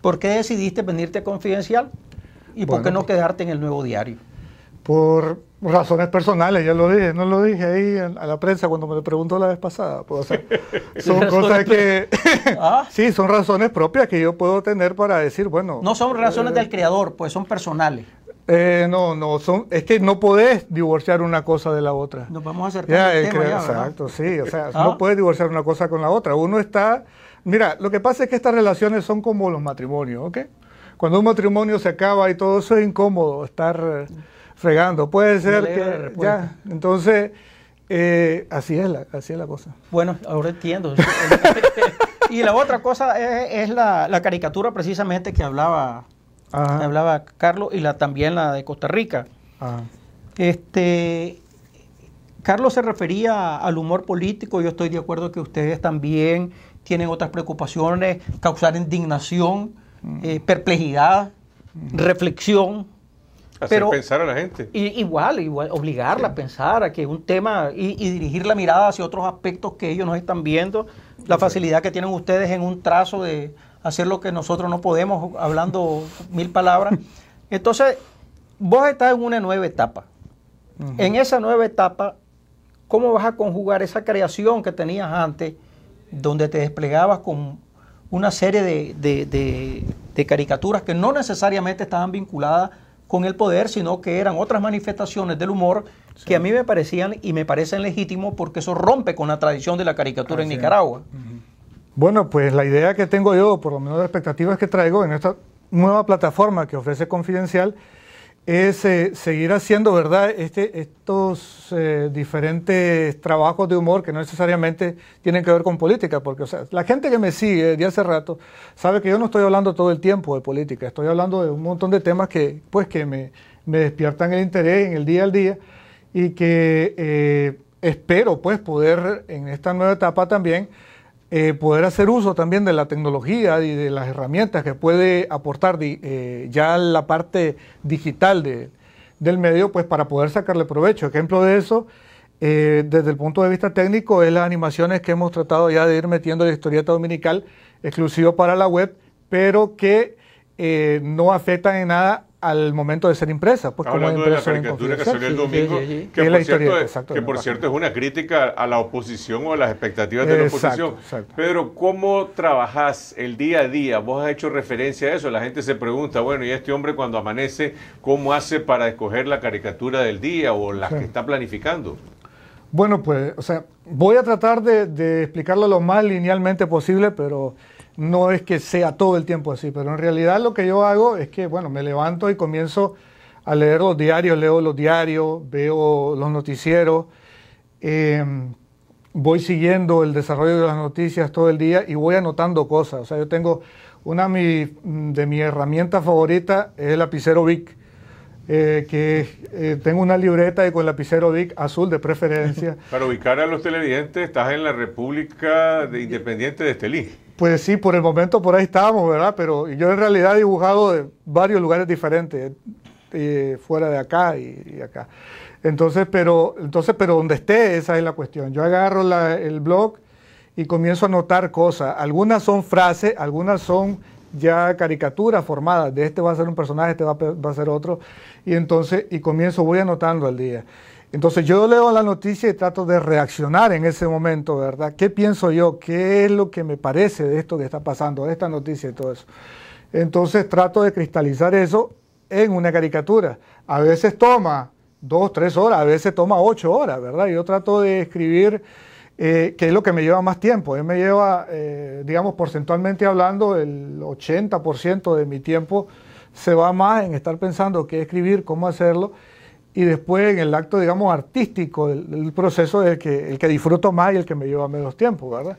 ¿Por qué decidiste venirte a Confidencial? ¿Y por qué no quedarte en el Nuevo Diario? Por razones personales, ya lo dije, no lo dije ahí a la prensa cuando me lo preguntó la vez pasada. Pues, son cosas que... ¿Ah? sí, son razones propias que yo puedo tener para decir, bueno... No son razones del eh, creador, pues son personales. Eh, no, no, son, es que no podés divorciar una cosa de la otra. Nos vamos a acercar al eh, tema Exacto, sí, o sea, no ah. puedes divorciar una cosa con la otra. Uno está, mira, lo que pasa es que estas relaciones son como los matrimonios, ¿ok? Cuando un matrimonio se acaba y todo eso es incómodo, estar eh, fregando. Puede ser que, ya, entonces, así, es la, así es la cosa. Bueno, ahora entiendo. y la otra cosa es, la, la caricatura precisamente que hablaba hablaba Carlos, y la, también la de Costa Rica. Este, Carlos se refería al humor político, yo estoy de acuerdo que ustedes también tienen otras preocupaciones, causar indignación, mm. eh, perplejidad, mm. reflexión. Hacer pensar a la gente. igual, igual, obligarla a pensar a que un tema y, dirigir la mirada hacia otros aspectos que ellos no están viendo, la facilidad que tienen ustedes en un trazo de, hacer lo que nosotros no podemos hablando mil palabras. Entonces, vos estás en una nueva etapa. En esa nueva etapa, ¿cómo vas a conjugar esa creación que tenías antes, donde te desplegabas con una serie de, caricaturas que no necesariamente estaban vinculadas con el poder, sino que eran otras manifestaciones del humor que a mí me parecían y me parecen legítimos porque eso rompe con la tradición de la caricatura en Nicaragua. Bueno, pues la idea que tengo yo, por lo menos las expectativas que traigo en esta nueva plataforma que ofrece Confidencial, es eh, seguir haciendo, ¿verdad?, este, estos eh, diferentes trabajos de humor que no necesariamente tienen que ver con política, porque, la gente que me sigue de hace rato sabe que yo no estoy hablando todo el tiempo de política, estoy hablando de un montón de temas que, pues, que me, despiertan el interés en el día al día y que eh, espero, pues, poder en esta nueva etapa también eh, poder hacer uso también de la tecnología y de las herramientas que puede aportar eh, ya la parte digital de, del medio, pues para poder sacarle provecho. Ejemplo de eso, eh, desde el punto de vista técnico, es las animaciones que hemos tratado ya de ir metiendo la historieta dominical, exclusivo para la web, pero que no afectan en nada al momento de ser impresa. Pues, Hablando de la caricatura que salió el domingo, que, por, cierto, es una crítica a la oposición o a las expectativas de la oposición. Pedro, ¿cómo trabajás el día a día? Vos has hecho referencia a eso, la gente se pregunta, bueno, ¿y este hombre cuando amanece, cómo hace para escoger la caricatura del día o la que está planificando? Bueno, pues, o sea, voy a tratar de explicarlo lo más linealmente posible, pero no es que sea todo el tiempo así, pero en realidad lo que yo hago es que, bueno, me levanto y comienzo a leer los diarios, leo los diarios, veo los noticieros, eh, voy siguiendo el desarrollo de las noticias todo el día y voy anotando cosas. O sea, yo tengo una de mis herramientas favoritas, es el lapicero Vic. Eh, que eh, tengo una libreta y con lapicero Vic azul de preferencia. Para ubicar a los televidentes, estás en la República de Independiente de Estelí. Pues sí, por el momento por ahí estábamos, ¿verdad? Pero yo en realidad he dibujado de varios lugares diferentes, eh, fuera de acá y, acá. Entonces pero, entonces, pero donde esté, esa es la cuestión. Yo agarro el blog y comienzo a anotar cosas. Algunas son frases, algunas son ya caricaturas formadas. De este va a ser un personaje, este va, va a ser otro. Y entonces, y comienzo, voy anotando al día. Entonces yo leo la noticia y trato de reaccionar en ese momento, ¿verdad? ¿Qué pienso yo? ¿Qué es lo que me parece de esto que está pasando, de esta noticia y todo eso? Entonces trato de cristalizar eso en una caricatura. A veces toma dos, tres horas, a veces toma ocho horas, ¿verdad? Yo trato de escribir, eh, qué es lo que me lleva más tiempo. me lleva, eh, digamos, porcentualmente hablando, el 80% de mi tiempo se va más en estar pensando qué escribir, cómo hacerlo y después en el acto, digamos, artístico el proceso del que, el que disfruto más y el que me lleva menos tiempo, ¿verdad?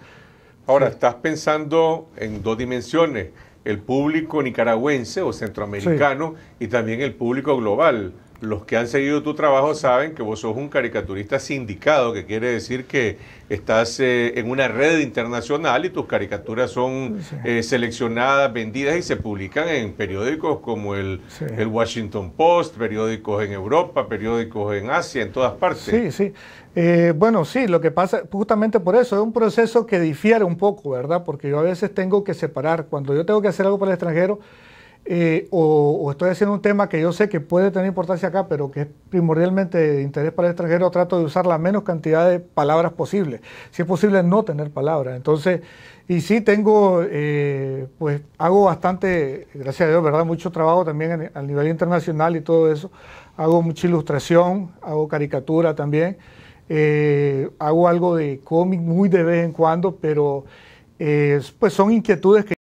Ahora, estás pensando en dos dimensiones, el público nicaragüense o centroamericano y también el público global los que han seguido tu trabajo saben que vos sos un caricaturista sindicado, que quiere decir que estás eh, en una red internacional y tus caricaturas son eh, seleccionadas, vendidas y se publican en periódicos como el, el, Washington Post, periódicos en Europa, periódicos en Asia, en todas partes. Sí, sí. Eh, bueno, sí, lo que pasa, justamente por eso, es un proceso que difiere un poco, ¿verdad? Porque yo a veces tengo que separar, cuando yo tengo que hacer algo para el extranjero, eh, o, estoy haciendo un tema que yo sé que puede tener importancia acá, pero que es primordialmente de interés para el extranjero, trato de usar la menos cantidad de palabras posible. Si es posible, no tener palabras. Entonces, y sí tengo, eh, pues hago bastante, gracias a Dios, ¿verdad? Mucho trabajo también a nivel internacional y todo eso. Hago mucha ilustración, hago caricatura también. Eh, hago algo de cómic muy de vez en cuando, pero pues son inquietudes que...